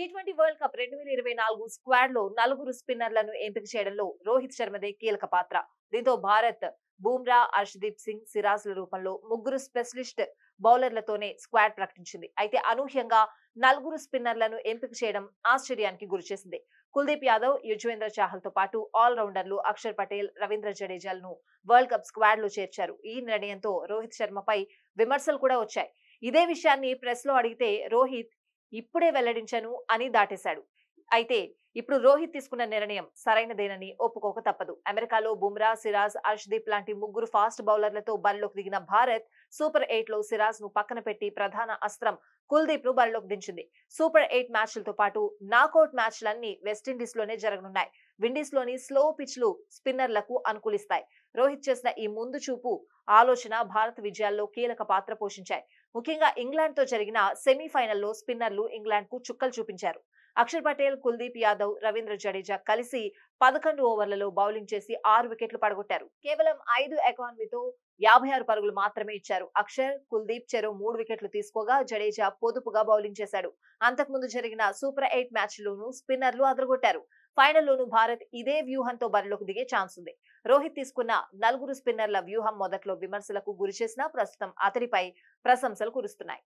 T twenty world cup రెండు వేల ఇరవై నాలుగు స్క్వాడ్ లో నలుగురు స్పిన్నర్లను ఎంపిక చేయడంలో రోహిత్ శర్మదే కీలక పాత్ర దీంతో భారత్ బూమ్రా అర్షదీప్ సింగ్ ల రూపంలో ముగ్గురు స్పెషలిస్ట్ బౌలర్లతోనే స్క్వాడ్ ప్రకటించింది అయితే అనూహ్యంగా నలుగురు స్పిన్నర్లను ఎంపిక చేయడం ఆశ్చర్యానికి గురిచేసింది కుల్దీప్ యాదవ్ యుజ్వేంద్ర చాహల్ తో పాటు ఆల్ రౌండర్లు అక్షర్ పటేల్ రవీంద్ర జడేజాలను వరల్డ్ కప్ స్క్వాడ్ లో చేర్చారు ఈ నిర్ణయంతో రోహిత్ శర్మపై విమర్శలు కూడా వచ్చాయి ఇదే విషయాన్ని ప్రెస్ లో అడిగితే రోహిత్ ఇప్పుడే వెల్లడించను అని దాటేశాడు అయితే ఇప్పుడు రోహిత్ తీసుకున్న నిర్ణయం సరైనదేనని ఒప్పుకోక తప్పదు అమెరికాలో బుమ్రా సిరాజ్ అర్షదీప్ లాంటి ముగ్గురు ఫాస్ట్ బౌలర్లతో బరిలోకి దిగిన భారత్ సూపర్ ఎయిట్ లో సిరాజ్ ను పక్కన పెట్టి ప్రధాన అస్త్రం కుల్దీప్ ను బరిలోకి దించింది సూపర్ ఎయిట్ మ్యాచ్లతో పాటు నాకౌట్ మ్యాచ్లన్నీ వెస్టిండీస్ లోనే జరగనున్నాయి విండీస్ లోని స్లో పిచ్లు స్పిన్నర్లకు అనుకూలిస్తాయి రోహిత్ చేసిన ఈ ముందు చూపు ఆలోచన భారత్ విజయాల్లో కీలక పాత్ర పోషించాయి ముఖ్యంగా ఇంగ్లాండ్ తో జరిగిన సెమీఫైనల్లో స్పిన్నర్లు ఇంగ్లాండ్ కు చుక్కలు చూపించారు అక్షర్ పటేల్ కుల్దీప్ యాదవ్ రవీంద్ర జడేజా కలిసి పదకొండు ఓవర్లలో బౌలింగ్ చేసి ఆరు వికెట్లు పడగొట్టారు కేవలం ఐదు ఎకానమీతో యాభై ఆరు పరుగులు మాత్రమే ఇచ్చారు అక్షర్ కుల్దీప్ చెరో మూడు వికెట్లు తీసుకోగా జడేజా పొదుపుగా బౌలింగ్ చేశాడు అంతకుముందు జరిగిన సూపర్ ఎయిట్ మ్యాచ్ లోనూ స్పిన్నర్లు అదరగొట్టారు ఫైనల్లోనూ భారత్ ఇదే వ్యూహంతో బరిలోకి దిగే ఛాన్స్ ఉంది రోహిత్ తీసుకున్న నలుగురు స్పిన్నర్ల వ్యూహం మొదట్లో విమర్శలకు గురిచేసినా ప్రస్తుతం అతడిపై ప్రశంసలు కురుస్తున్నాయి